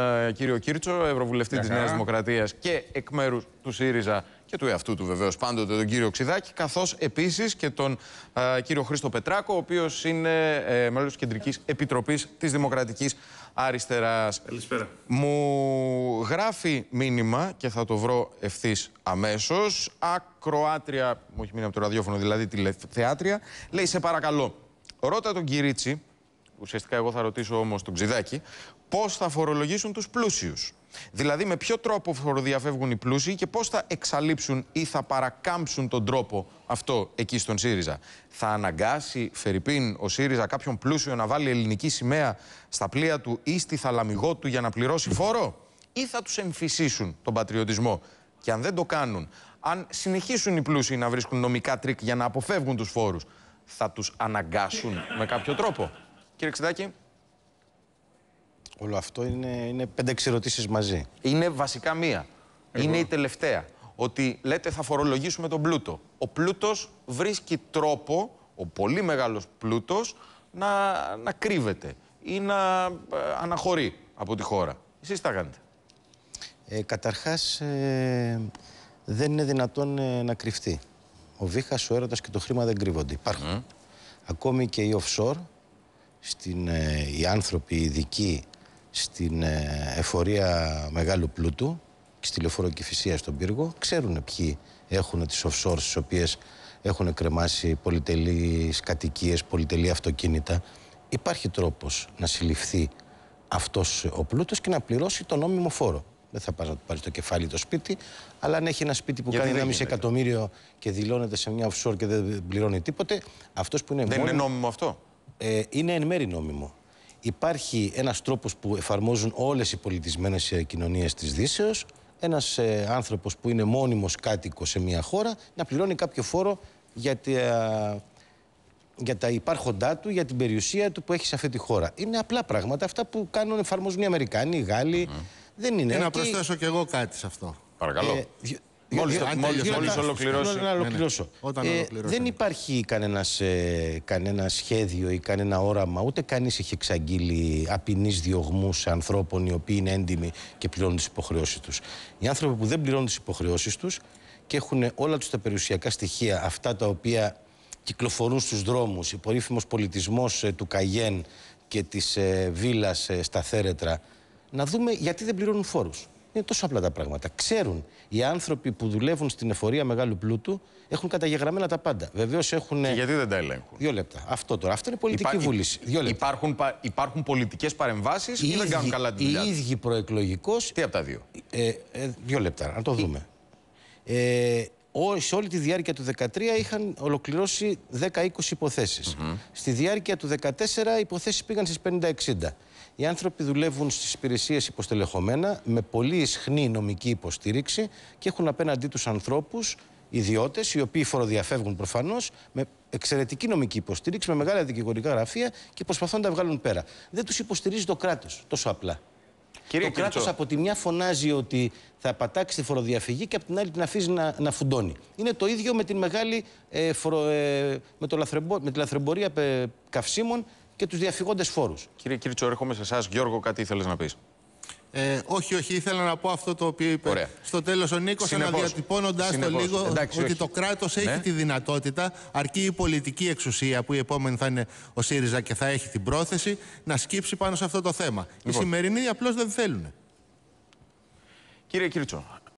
Ε, κύριο Κίρτσο, Ευρωβουλευτή της Νέας Δημοκρατίας και εκ μέρους του ΣΥΡΙΖΑ και του εαυτού του βεβαίως πάντοτε τον κύριο Ξιδάκη, καθώς επίσης και τον ε, κύριο Χρήστο Πετράκο, ο οποίος είναι ε, μέλος της Κεντρικής Επιτροπής της Δημοκρατικής Αριστεράς. Καλησπέρα. Μου γράφει μήνυμα και θα το βρω ευθύς αμέσως. Ακροάτρια, μου έχει μείνει από το ραδιόφωνο, δηλαδή τηλεθεάτρια, λέει: Σε παρακαλώ, ρώτα τον Κυρίτσι, Ουσιαστικά εγώ θα ρωτήσω όμως τον Ξιδάκη, πώς θα φορολογήσουν τους πλούσιους. Δηλαδή με ποιο τρόπο φοροδιαφεύγουν οι πλούσιοι και πώς θα εξαλείψουν ή θα παρακάμψουν τον τρόπο αυτό εκεί στον ΣΥΡΙΖΑ. Θα αναγκάσει, Φερρυπίν, ο ΣΥΡΙΖΑ κάποιον πλούσιο να βάλει ελληνική σημαία στα πλοία του ή στη θαλαμιγό του για να πληρώσει φόρο ή θα τους εμφυσίσουν τον πατριωτισμό. Και αν δεν το κάνουν, αν συνεχίσουν οι πλούσιοι να βρίσκουν νομικά τρίκ για να αποφεύγουν τους φόρους, θα τους αναγκάσουν με κάποιο τρόπο. Κύριε Όλο αυτό είναι, είναι μαζί. Είναι βασικά μία. Είναι η τελευταία. Ότι λέτε θα φορολογήσουμε τον πλούτο. Ο πλούτος βρίσκει τρόπο, ο πολύ μεγάλος πλούτος, να, να κρύβεται ή να ε, αναχωρεί από τη χώρα. Εσείς τα κάνετε. Ε, καταρχάς, ε, δεν είναι δυνατόν ε, να κρυφτεί. Ο βήχας, ο έρωτας και το χρήμα δεν κρύβονται. Υπάρχουν. Ακόμη και οι offshore, στην, οι άνθρωποι ειδικοί στην ε, εφορία μεγάλου πλούτου και στη λεωφόρο στον πύργο. Ξέρουν ποιοι έχουν τις offshore στις οποίες έχουν κρεμάσει πολυτελείς κατοικίες, πολυτελή αυτοκίνητα. Υπάρχει τρόπος να συλληφθεί αυτός ο πλούτος και να πληρώσει τον νόμιμο φόρο. Δεν θα πας να του πάρεις το κεφάλι το σπίτι, αλλά αν έχει ένα σπίτι που Γιατί κάνει 1,5 εκατομμύριο και δηλώνεται σε μια offshore και δεν πληρώνει τίποτε, αυτός που είναι Δεν είναι νόμιμο αυτό. Ε, είναι εν μέρη νόμιμο υπάρχει ένας τρόπος που εφαρμόζουν όλες οι πολιτισμένες ε, κοινωνίες της Δύσεως, ένας ε, άνθρωπος που είναι μόνιμος κάτοικος σε μια χώρα να πληρώνει κάποιο φόρο για, τη, ε, για τα υπάρχοντά του, για την περιουσία του που έχει σε αυτή τη χώρα. Είναι απλά πράγματα αυτά που κάνουν, εφαρμόζουν οι Αμερικάνοι, οι Γάλλοι. Δεν είναι. Και ε, να προσθέσω κι εγώ κάτι σε αυτό. Παρακαλώ. Μόλις, το, μόλις, μόλις ολοκληρώσω. Ναι, ναι. Ε, δεν υπάρχει κανένας, ε, κανένα σχέδιο ή κανένα όραμα, ούτε κανείς έχει εξαγγείλει απεινείς διωγμούς ανθρώπων οι οποίοι είναι έντιμοι και πληρώνουν τις υποχρεώσεις τους. Οι άνθρωποι που δεν πληρώνουν τις υποχρεώσεις τους και έχουν όλα τους τα περιουσιακά στοιχεία, αυτά τα οποία κυκλοφορούν στους δρόμους, ο πολιτισμός ε, του Καγιέν και της ε, βίλας στα Θέρετρα, να δούμε γιατί δεν πληρώνουν φόρους. Είναι τόσο απλά τα πράγματα. Ξέρουν οι άνθρωποι που δουλεύουν στην εφορία μεγάλου πλούτου έχουν καταγεγραμμένα τα πάντα. Βεβαίως έχουν. Και γιατί δεν τα ελέγχουν. Δύο λεπτά. Αυτό τώρα. Αυτό είναι πολιτική Υπά... βούληση. Δύο λεπτά. Υπάρχουν, υπάρχουν πολιτικές παρεμβάσεις ή δεν κάνουν καλά τη δουλειά. Οι ίδιοι προεκλογικώς. Τι από τα δύο. Ε, ε δύο λεπτά, να το δούμε. Ε, σε όλη τη διάρκεια του 2013 είχαν ολοκληρώσει 10-20 υποθέσεις. Στη διάρκεια του 2014 οι υποθέσεις πήγαν στις 50-60. Οι άνθρωποι δουλεύουν στις υπηρεσίες υποστελεχωμένα με πολύ ισχνή νομική υποστήριξη και έχουν απέναντί τους ανθρώπους ιδιώτες, οι οποίοι φοροδιαφεύγουν προφανώς, με εξαιρετική νομική υποστήριξη, με μεγάλα δικηγορικά γραφεία και προσπαθούν να τα βγάλουν πέρα. Δεν τους υποστηρίζει το κράτος, τόσο απλά. Κύριε το κράτο από τη μια φωνάζει ότι θα πατάξει τη φοροδιαφυγή και από την άλλη την αφήσει να, να φουντώνει. Είναι το ίδιο με, την μεγάλη, ε, ε, με, το λαθρεμπο, με τη λαθρεμπορία ε, καυσίμων και τους διαφυγόντες φόρους. Κύριε Κύριτσο, έρχομαι σε εσάς. Γιώργο, κάτι ήθελε να πεις. Ε, όχι, όχι, ήθελα να πω αυτό το οποίο είπε στο τέλος ο Νίκος, αναδιατυπώνοντα το λίγο ότι το κράτος έχει ναι. τη δυνατότητα, αρκεί η πολιτική εξουσία, που η επόμενη θα είναι ο ΣΥΡΙΖΑ και θα έχει την πρόθεση, να σκύψει πάνω σε αυτό το θέμα. Οι λοιπόν. σημερινοί απλώς δεν θέλουν. Κύριε Κίρτσο,